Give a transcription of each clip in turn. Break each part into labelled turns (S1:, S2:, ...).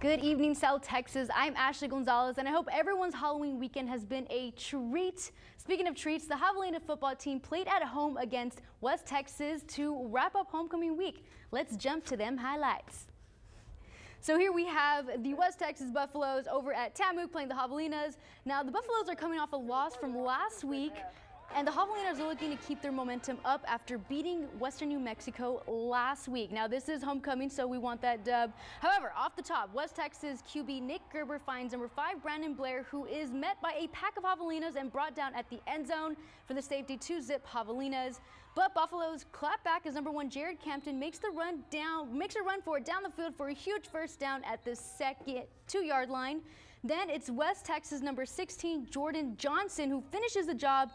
S1: Good evening, South Texas. I'm Ashley Gonzalez, and I hope everyone's Halloween weekend has been a treat. Speaking of treats, the Javelina football team played at home against West Texas to wrap up homecoming week. Let's jump to them highlights. So here we have the West Texas Buffaloes over at Tamu playing the Javelinas. Now the Buffaloes are coming off a loss from last week and the Javelinas are looking to keep their momentum up after beating Western New Mexico last week. Now, this is homecoming, so we want that dub. However, off the top, West Texas QB Nick Gerber finds number five Brandon Blair, who is met by a pack of Javelinas and brought down at the end zone for the safety to zip Javelinas. But Buffalo's clapback is number one Jared Campton makes the run down, makes a run for it down the field for a huge first down at the second two-yard line. Then it's West Texas number 16 Jordan Johnson who finishes the job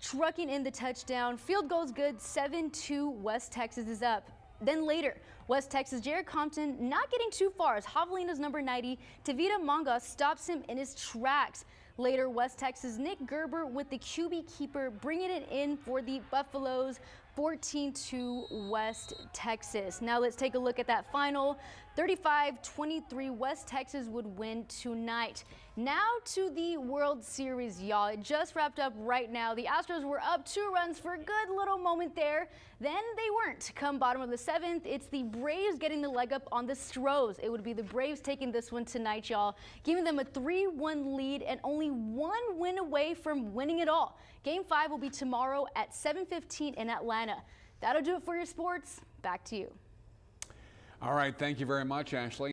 S1: trucking in the touchdown. Field is good. 7-2 West Texas is up. Then later, West Texas, Jared Compton not getting too far as Javelina's number 90, Tavita Manga stops him in his tracks. Later, West Texas Nick Gerber with the QB keeper bringing it in for the Buffaloes 14 to West Texas. Now let's take a look at that final. 35-23 West Texas would win tonight. Now to the World Series, y'all. It just wrapped up right now. The Astros were up two runs for a good little moment there. Then they weren't. Come bottom of the seventh, it's the Braves getting the leg up on the Stros. It would be the Braves taking this one tonight, y'all, giving them a 3-1 lead and only only one win away from winning it all. Game 5 will be tomorrow at 7:15 in Atlanta. That'll do it for your sports. Back to you. All right, thank you very much, Ashley.